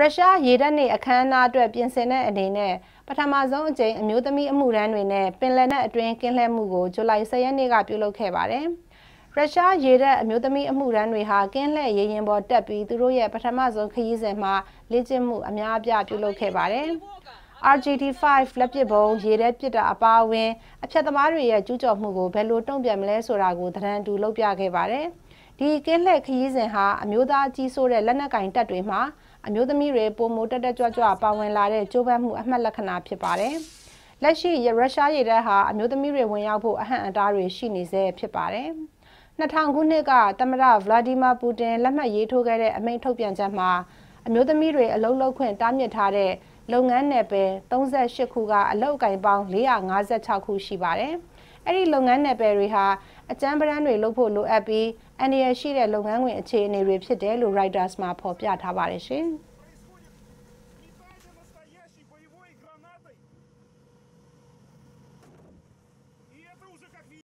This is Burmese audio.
ရုရှားရေတပ်နှင့်အခမ်းအနားအတွက်ပြင်ဆင်တဲ့အနေနဲ့ပထမဆုံးအကြိမ်အမျိုးသမီးအမှုရန်တွေနဲ့ပင်လယ်နက်အတွင်းကင်းလှည့်မှုကိုဇူလိုင်10ရက်နေ့ကပြုလုပ်ခဲ့ပါတယ်။ရုရှားရေတပ်အမျိုးသမီးအမှုရန်တွေဟာကင်းလှည့်ရေရင်ပေါ်တက်ပြီးသူတို့ရဲ့ပထမဆုံးခရီးစဉ်မှာလေ့ကျင့်မှုအများအပြားပြုလုပ်ခဲ့ပါတယ်။ RGT5 လက်ပစ်ဘုံရေထဲပစ်တာအပါအဝင်အဖြတ်သမားတွေရဲ့ကျူးကျော်မှုကိုဘယ်လိုတုံ့ပြန်မလဲဆိုတာကိုသဏ္ဍာန်တူလုပ်ပြခဲ့ပါတယ်။ဒီကင်းလှည့်ခရီးစဉ်ဟာအမျိုးသားကြီးဆိုးတဲ့လက်နက်ကင်တပ်တွေမှာအမျိုးသမီးတွေပုံမတက်တက်ကြွကြွပါဝင်လာတဲ့ကြိုးပမ်းမှုအမှတ်လက္ခဏာဖြစ်ပါတယ်။လက်ရှိရုရှားရေတပ်ဟာအမျိုးသမီးတွေဝင်ရောက်ဖို့အဟန့်အတားတွေရှိနေစေဖြစ်ပါတယ်။2000ခုနှစ်ကသမ္မတဗလာဒီမာပူတင်လက်မှတ်ရေးထိုးခဲ့တဲ့အမိန့်ထုတ်ပြန်ချက်မှာအမျိုးသမီးတွေအလုံးလုံးခွင့်တားမြစ်ထားတဲ့လုပ်ငန်းနယ်ပယ်38ခုကအလောက်အကင်ပေါင်း456ခုရှိပါတယ်။အဲ့ဒီလုပ်ငန်းနယ်ပယ်တွေဟာအကြမ်းပရမ်းတွေလုပ်ဖို့လိုအပ်ပြီးအန္တရာယ်ရှိတဲ့လုပ်ငန်းခွင်အခြေအနေတွေဖြစ်တယ်လို့ Reuters မှာဖော်ပြထားပါတယ်ရှင်။